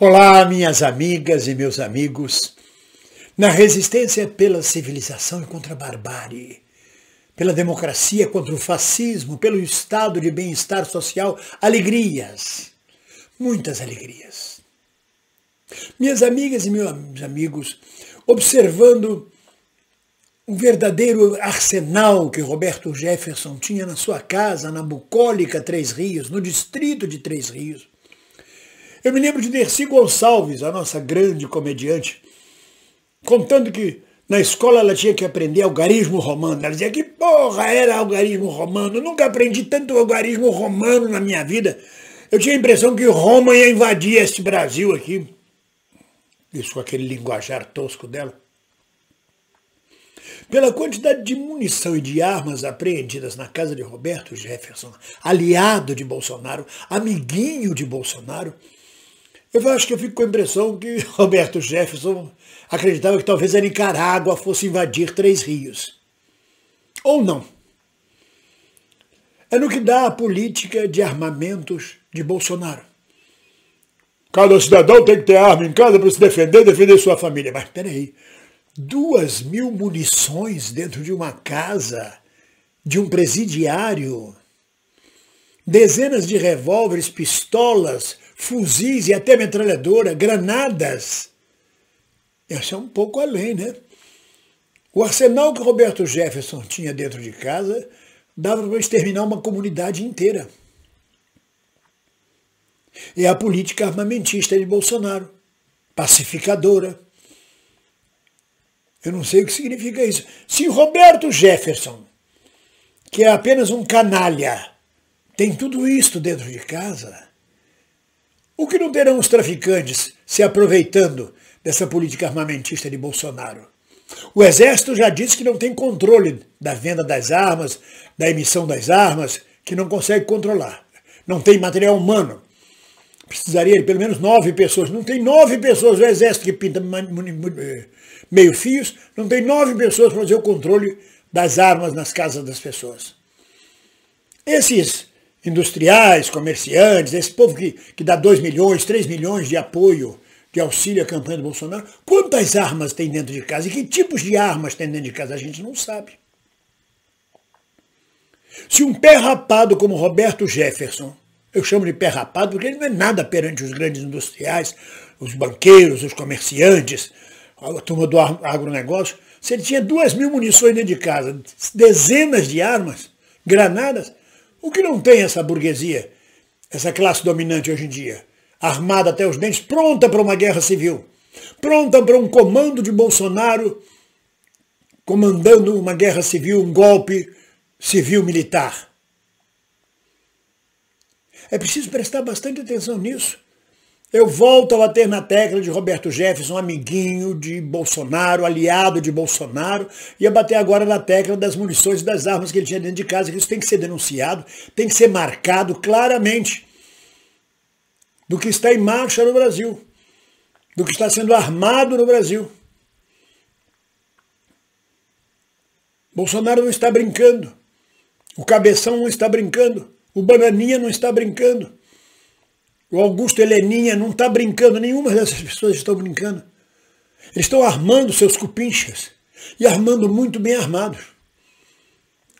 Olá, minhas amigas e meus amigos. Na resistência pela civilização e contra a barbárie, pela democracia contra o fascismo, pelo estado de bem-estar social, alegrias, muitas alegrias. Minhas amigas e meus amigos, observando um verdadeiro arsenal que Roberto Jefferson tinha na sua casa, na bucólica Três Rios, no distrito de Três Rios, eu me lembro de Dercy Gonçalves, a nossa grande comediante, contando que na escola ela tinha que aprender algarismo romano. Ela dizia que porra era algarismo romano. Eu nunca aprendi tanto algarismo romano na minha vida. Eu tinha a impressão que Roma ia invadir esse Brasil aqui. Isso com aquele linguajar tosco dela. Pela quantidade de munição e de armas apreendidas na casa de Roberto Jefferson, aliado de Bolsonaro, amiguinho de Bolsonaro, eu acho que eu fico com a impressão que Roberto Jefferson acreditava que talvez a Nicarágua fosse invadir Três Rios. Ou não. É no que dá a política de armamentos de Bolsonaro. Cada cidadão tem que ter arma em casa para se defender, defender sua família. Mas peraí, duas mil munições dentro de uma casa, de um presidiário, dezenas de revólveres, pistolas, fuzis e até metralhadora, granadas. Isso é um pouco além, né? O arsenal que Roberto Jefferson tinha dentro de casa dava para exterminar uma comunidade inteira. É a política armamentista de Bolsonaro, pacificadora. Eu não sei o que significa isso. Se Roberto Jefferson, que é apenas um canalha, tem tudo isso dentro de casa, o que não terão os traficantes se aproveitando dessa política armamentista de Bolsonaro? O Exército já disse que não tem controle da venda das armas, da emissão das armas, que não consegue controlar. Não tem material humano. Precisaria de pelo menos nove pessoas. Não tem nove pessoas O Exército que pinta eh, meio-fios, não tem nove pessoas para fazer o controle das armas nas casas das pessoas. Esses industriais, comerciantes, esse povo que, que dá 2 milhões, 3 milhões de apoio, de auxílio à campanha do Bolsonaro, quantas armas tem dentro de casa e que tipos de armas tem dentro de casa, a gente não sabe. Se um pé rapado como Roberto Jefferson, eu chamo de pé rapado porque ele não é nada perante os grandes industriais, os banqueiros, os comerciantes, a turma do agronegócio, se ele tinha duas mil munições dentro de casa, dezenas de armas, granadas, o que não tem essa burguesia, essa classe dominante hoje em dia? Armada até os dentes, pronta para uma guerra civil, pronta para um comando de Bolsonaro comandando uma guerra civil, um golpe civil-militar. É preciso prestar bastante atenção nisso. Eu volto a bater na tecla de Roberto Jefferson, amiguinho de Bolsonaro, aliado de Bolsonaro, e a bater agora na tecla das munições e das armas que ele tinha dentro de casa, que isso tem que ser denunciado, tem que ser marcado claramente do que está em marcha no Brasil, do que está sendo armado no Brasil. Bolsonaro não está brincando, o cabeção não está brincando, o bananinha não está brincando. O Augusto Heleninha não está brincando, nenhuma dessas pessoas estão brincando. Eles estão armando seus cupinchas e armando muito bem armados.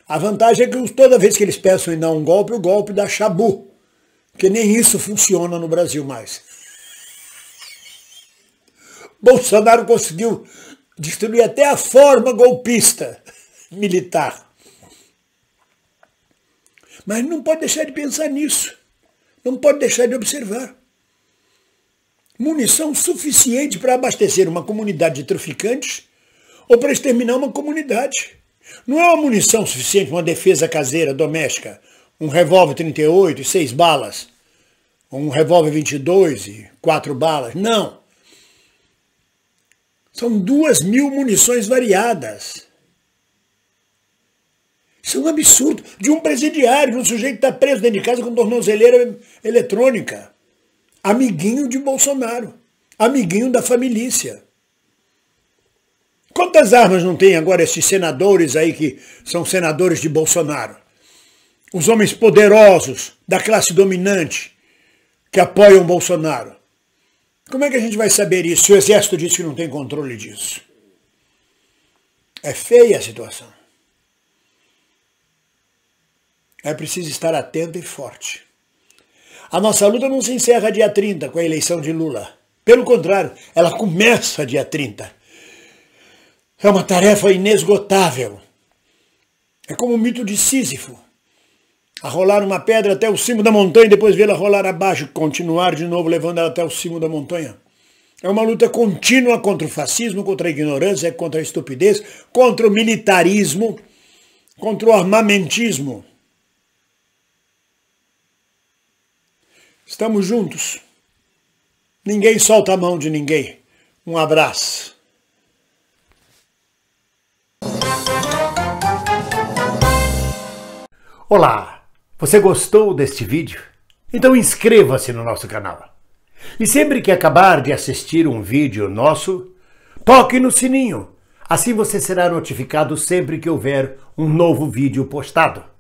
A vantagem é que toda vez que eles peçam em dar um golpe, o golpe dá chabu. Porque nem isso funciona no Brasil mais. Bolsonaro conseguiu destruir até a forma golpista militar. Mas não pode deixar de pensar nisso não pode deixar de observar. Munição suficiente para abastecer uma comunidade de traficantes ou para exterminar uma comunidade. Não é uma munição suficiente, uma defesa caseira, doméstica, um revólver 38 e 6 balas, um revólver 22 e 4 balas. Não. São duas mil munições variadas isso é um absurdo. De um presidiário, de um sujeito que está preso dentro de casa com tornozeleira eletrônica. Amiguinho de Bolsonaro. Amiguinho da família. Quantas armas não tem agora esses senadores aí que são senadores de Bolsonaro? Os homens poderosos da classe dominante que apoiam Bolsonaro. Como é que a gente vai saber isso? O exército diz que não tem controle disso. É feia a situação. é preciso estar atento e forte. A nossa luta não se encerra dia 30 com a eleição de Lula. Pelo contrário, ela começa dia 30. É uma tarefa inesgotável. É como o mito de Sísifo. A rolar uma pedra até o cimo da montanha e depois vê-la rolar abaixo, continuar de novo levando ela até o cimo da montanha. É uma luta contínua contra o fascismo, contra a ignorância, contra a estupidez, contra o militarismo, contra o armamentismo. Estamos juntos. Ninguém solta a mão de ninguém. Um abraço. Olá! Você gostou deste vídeo? Então inscreva-se no nosso canal. E sempre que acabar de assistir um vídeo nosso, toque no sininho. Assim você será notificado sempre que houver um novo vídeo postado.